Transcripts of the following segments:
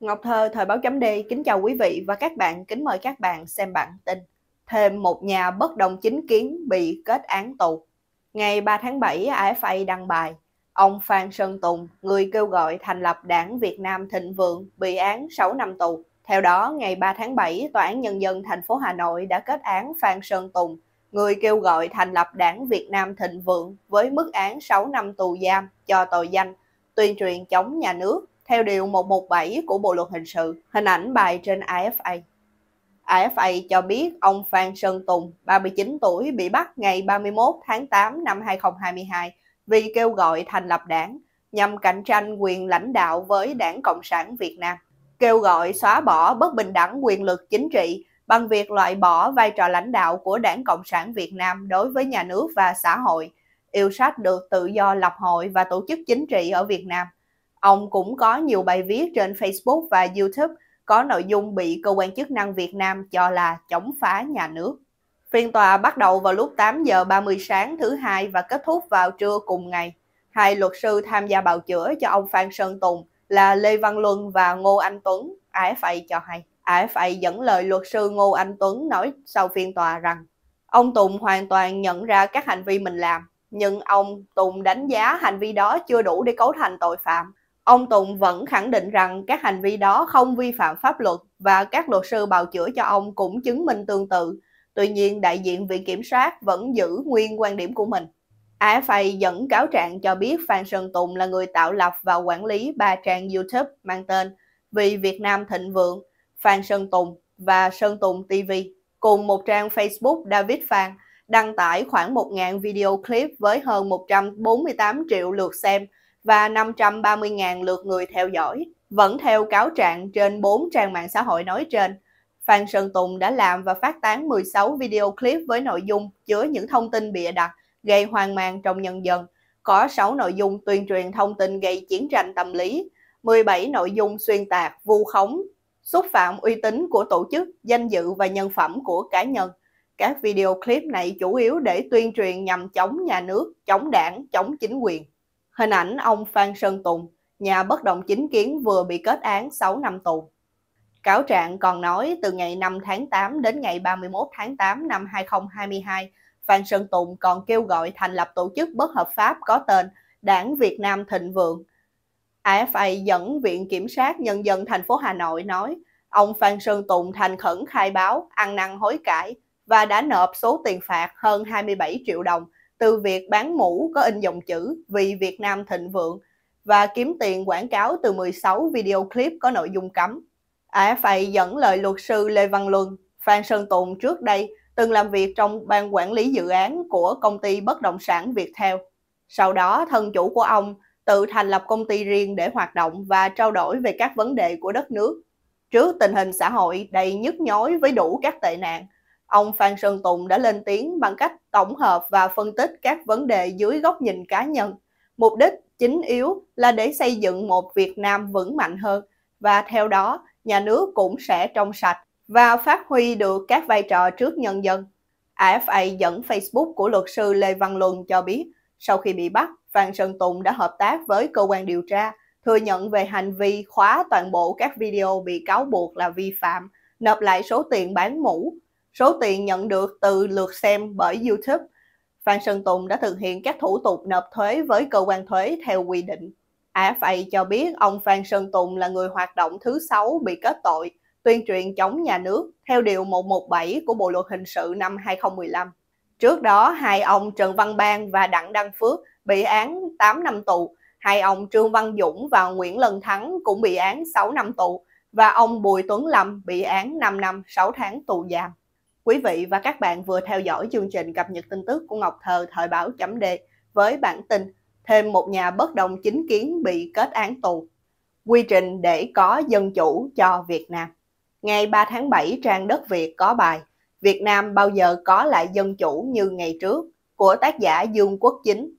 Ngọc Thơ, Thời báo chấm D, kính chào quý vị và các bạn, kính mời các bạn xem bản tin. Thêm một nhà bất đồng chính kiến bị kết án tù. Ngày 3 tháng 7, AFA đăng bài, ông Phan Sơn Tùng, người kêu gọi thành lập đảng Việt Nam Thịnh Vượng, bị án 6 năm tù. Theo đó, ngày 3 tháng 7, Tòa án Nhân dân thành phố Hà Nội đã kết án Phan Sơn Tùng, người kêu gọi thành lập đảng Việt Nam Thịnh Vượng với mức án 6 năm tù giam cho tội danh tuyên truyền chống nhà nước, theo Điều 117 của Bộ Luật Hình sự, hình ảnh bài trên AFA. AFA cho biết ông Phan Sơn Tùng, 39 tuổi, bị bắt ngày 31 tháng 8 năm 2022 vì kêu gọi thành lập đảng nhằm cạnh tranh quyền lãnh đạo với Đảng Cộng sản Việt Nam, kêu gọi xóa bỏ bất bình đẳng quyền lực chính trị bằng việc loại bỏ vai trò lãnh đạo của Đảng Cộng sản Việt Nam đối với nhà nước và xã hội, yêu sách được tự do lập hội và tổ chức chính trị ở Việt Nam Ông cũng có nhiều bài viết trên Facebook và YouTube có nội dung bị cơ quan chức năng Việt Nam cho là chống phá nhà nước. Phiên tòa bắt đầu vào lúc 8 giờ 30 sáng thứ hai và kết thúc vào trưa cùng ngày. Hai luật sư tham gia bào chữa cho ông Phan Sơn Tùng là Lê Văn Luân và Ngô Anh Tuấn, AFA cho hay. AFA dẫn lời luật sư Ngô Anh Tuấn nói sau phiên tòa rằng ông Tùng hoàn toàn nhận ra các hành vi mình làm, nhưng ông Tùng đánh giá hành vi đó chưa đủ để cấu thành tội phạm Ông Tùng vẫn khẳng định rằng các hành vi đó không vi phạm pháp luật và các luật sư bào chữa cho ông cũng chứng minh tương tự. Tuy nhiên, đại diện Viện Kiểm sát vẫn giữ nguyên quan điểm của mình. AFA dẫn cáo trạng cho biết Phan Sơn Tùng là người tạo lập và quản lý ba trang YouTube mang tên Vì Việt Nam Thịnh Vượng, Phan Sơn Tùng và Sơn Tùng TV, cùng một trang Facebook David Phan đăng tải khoảng 1.000 video clip với hơn 148 triệu lượt xem – và 530.000 lượt người theo dõi, vẫn theo cáo trạng trên 4 trang mạng xã hội nói trên. Phan Sơn Tùng đã làm và phát tán 16 video clip với nội dung chứa những thông tin bịa đặt, gây hoang mang trong nhân dân. Có 6 nội dung tuyên truyền thông tin gây chiến tranh tâm lý, 17 nội dung xuyên tạc, vu khống, xúc phạm uy tín của tổ chức, danh dự và nhân phẩm của cá nhân. Các video clip này chủ yếu để tuyên truyền nhằm chống nhà nước, chống đảng, chống chính quyền. Hình ảnh ông Phan Sơn Tùng, nhà bất động chính kiến vừa bị kết án 6 năm tù. Cáo trạng còn nói từ ngày 5 tháng 8 đến ngày 31 tháng 8 năm 2022, Phan Sơn Tùng còn kêu gọi thành lập tổ chức bất hợp pháp có tên Đảng Việt Nam Thịnh Vượng. AFA dẫn Viện Kiểm sát Nhân dân thành phố Hà Nội nói, ông Phan Sơn Tùng thành khẩn khai báo, ăn năn hối cải và đã nộp số tiền phạt hơn 27 triệu đồng từ việc bán mũ có in dòng chữ vì Việt Nam thịnh vượng và kiếm tiền quảng cáo từ 16 video clip có nội dung cấm. AFA dẫn lời luật sư Lê Văn Luân, Phan Sơn Tùng trước đây từng làm việc trong ban quản lý dự án của công ty bất động sản Viettel. Sau đó, thân chủ của ông tự thành lập công ty riêng để hoạt động và trao đổi về các vấn đề của đất nước. Trước tình hình xã hội đầy nhức nhối với đủ các tệ nạn, Ông Phan Sơn Tùng đã lên tiếng bằng cách tổng hợp và phân tích các vấn đề dưới góc nhìn cá nhân. Mục đích chính yếu là để xây dựng một Việt Nam vững mạnh hơn và theo đó nhà nước cũng sẽ trong sạch và phát huy được các vai trò trước nhân dân. AFA dẫn Facebook của luật sư Lê Văn Luân cho biết, sau khi bị bắt, Phan Sơn Tùng đã hợp tác với cơ quan điều tra, thừa nhận về hành vi khóa toàn bộ các video bị cáo buộc là vi phạm, nộp lại số tiền bán mũ, Số tiền nhận được từ lượt xem bởi YouTube, Phan Sơn Tùng đã thực hiện các thủ tục nộp thuế với cơ quan thuế theo quy định. AFA cho biết ông Phan Sơn Tùng là người hoạt động thứ sáu bị kết tội tuyên truyền chống nhà nước theo Điều 117 của Bộ Luật Hình sự năm 2015. Trước đó, hai ông Trần Văn Bang và Đặng Đăng Phước bị án 8 năm tù, hai ông Trương Văn Dũng và Nguyễn Lân Thắng cũng bị án 6 năm tù và ông Bùi Tuấn Lâm bị án 5 năm 6 tháng tù giam. Quý vị và các bạn vừa theo dõi chương trình cập nhật tin tức của Ngọc Thơ thời báo chấm đề với bản tin thêm một nhà bất đồng chính kiến bị kết án tù. Quy trình để có dân chủ cho Việt Nam. Ngày 3 tháng 7 trang Đất Việt có bài Việt Nam bao giờ có lại dân chủ như ngày trước của tác giả Dương Quốc Chính.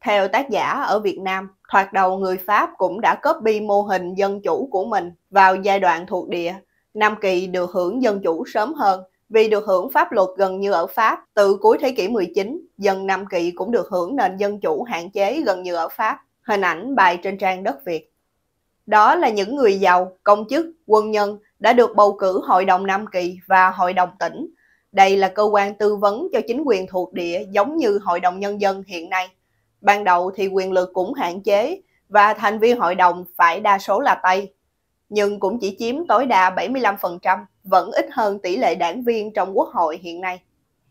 Theo tác giả ở Việt Nam, thoạt đầu người Pháp cũng đã copy mô hình dân chủ của mình vào giai đoạn thuộc địa. Nam Kỳ được hưởng dân chủ sớm hơn vì được hưởng pháp luật gần như ở Pháp, từ cuối thế kỷ 19, dân Nam Kỳ cũng được hưởng nền dân chủ hạn chế gần như ở Pháp. Hình ảnh bài trên trang đất Việt. Đó là những người giàu, công chức, quân nhân đã được bầu cử Hội đồng Nam Kỳ và Hội đồng tỉnh. Đây là cơ quan tư vấn cho chính quyền thuộc địa giống như Hội đồng Nhân dân hiện nay. Ban đầu thì quyền lực cũng hạn chế và thành viên hội đồng phải đa số là Tây, nhưng cũng chỉ chiếm tối đa 75%, vẫn ít hơn tỷ lệ đảng viên trong quốc hội hiện nay.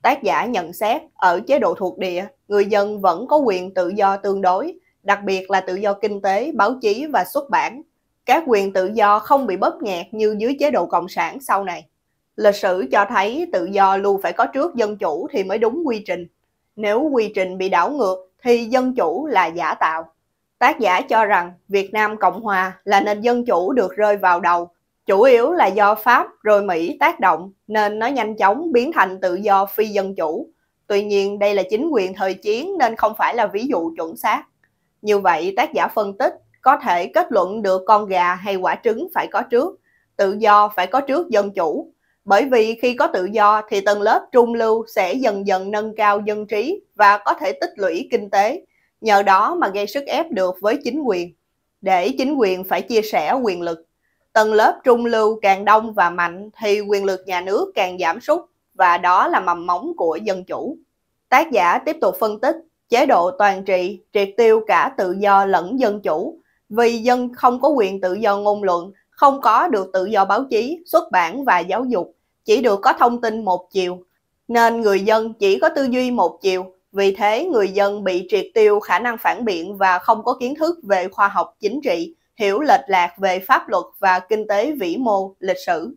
Tác giả nhận xét, ở chế độ thuộc địa, người dân vẫn có quyền tự do tương đối, đặc biệt là tự do kinh tế, báo chí và xuất bản. Các quyền tự do không bị bóp nghẹt như dưới chế độ Cộng sản sau này. Lịch sử cho thấy tự do luôn phải có trước dân chủ thì mới đúng quy trình. Nếu quy trình bị đảo ngược thì dân chủ là giả tạo. Tác giả cho rằng Việt Nam Cộng Hòa là nền dân chủ được rơi vào đầu, chủ yếu là do Pháp rồi Mỹ tác động nên nó nhanh chóng biến thành tự do phi dân chủ. Tuy nhiên đây là chính quyền thời chiến nên không phải là ví dụ chuẩn xác. Như vậy tác giả phân tích có thể kết luận được con gà hay quả trứng phải có trước, tự do phải có trước dân chủ. Bởi vì khi có tự do thì tầng lớp trung lưu sẽ dần dần nâng cao dân trí và có thể tích lũy kinh tế, Nhờ đó mà gây sức ép được với chính quyền, để chính quyền phải chia sẻ quyền lực. Tầng lớp trung lưu càng đông và mạnh thì quyền lực nhà nước càng giảm sút và đó là mầm móng của dân chủ. Tác giả tiếp tục phân tích chế độ toàn trị triệt tiêu cả tự do lẫn dân chủ vì dân không có quyền tự do ngôn luận, không có được tự do báo chí, xuất bản và giáo dục, chỉ được có thông tin một chiều. Nên người dân chỉ có tư duy một chiều, vì thế, người dân bị triệt tiêu khả năng phản biện và không có kiến thức về khoa học chính trị, hiểu lệch lạc về pháp luật và kinh tế vĩ mô, lịch sử.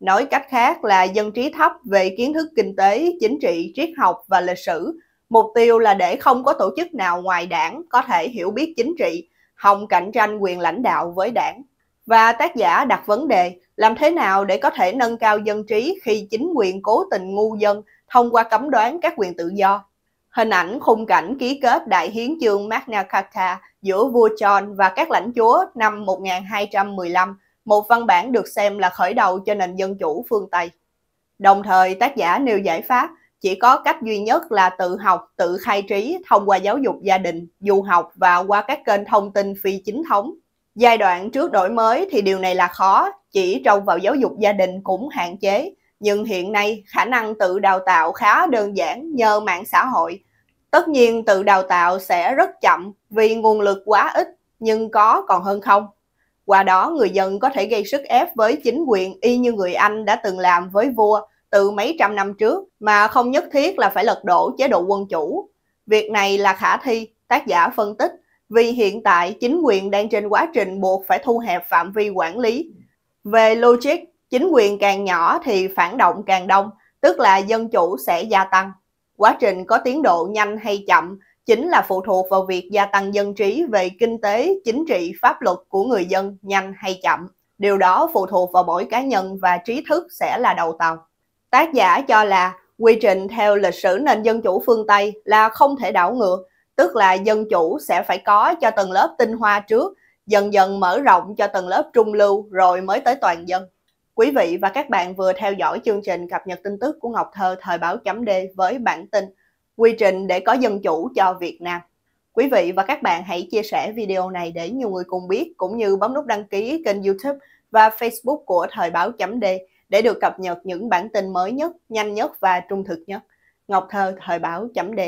Nói cách khác là dân trí thấp về kiến thức kinh tế, chính trị, triết học và lịch sử. Mục tiêu là để không có tổ chức nào ngoài đảng có thể hiểu biết chính trị, hòng cạnh tranh quyền lãnh đạo với đảng. Và tác giả đặt vấn đề làm thế nào để có thể nâng cao dân trí khi chính quyền cố tình ngu dân thông qua cấm đoán các quyền tự do Hình ảnh khung cảnh ký kết đại hiến chương Magna Carta giữa vua John và các lãnh chúa năm 1215, một văn bản được xem là khởi đầu cho nền dân chủ phương Tây. Đồng thời tác giả nêu giải pháp chỉ có cách duy nhất là tự học, tự khai trí thông qua giáo dục gia đình, du học và qua các kênh thông tin phi chính thống. Giai đoạn trước đổi mới thì điều này là khó, chỉ trông vào giáo dục gia đình cũng hạn chế, nhưng hiện nay khả năng tự đào tạo khá đơn giản nhờ mạng xã hội. Tất nhiên tự đào tạo sẽ rất chậm vì nguồn lực quá ít nhưng có còn hơn không. Qua đó người dân có thể gây sức ép với chính quyền y như người Anh đã từng làm với vua từ mấy trăm năm trước mà không nhất thiết là phải lật đổ chế độ quân chủ. Việc này là khả thi, tác giả phân tích, vì hiện tại chính quyền đang trên quá trình buộc phải thu hẹp phạm vi quản lý. Về logic, chính quyền càng nhỏ thì phản động càng đông, tức là dân chủ sẽ gia tăng. Quá trình có tiến độ nhanh hay chậm chính là phụ thuộc vào việc gia tăng dân trí về kinh tế, chính trị, pháp luật của người dân nhanh hay chậm. Điều đó phụ thuộc vào mỗi cá nhân và trí thức sẽ là đầu tàu. Tác giả cho là quy trình theo lịch sử nền dân chủ phương Tây là không thể đảo ngược, tức là dân chủ sẽ phải có cho tầng lớp tinh hoa trước, dần dần mở rộng cho tầng lớp trung lưu rồi mới tới toàn dân. Quý vị và các bạn vừa theo dõi chương trình cập nhật tin tức của Ngọc Thơ thời báo chấm D với bản tin Quy trình để có dân chủ cho Việt Nam. Quý vị và các bạn hãy chia sẻ video này để nhiều người cùng biết cũng như bấm nút đăng ký kênh YouTube và Facebook của thời báo chấm D để được cập nhật những bản tin mới nhất, nhanh nhất và trung thực nhất. Ngọc Thơ thời báo chấm D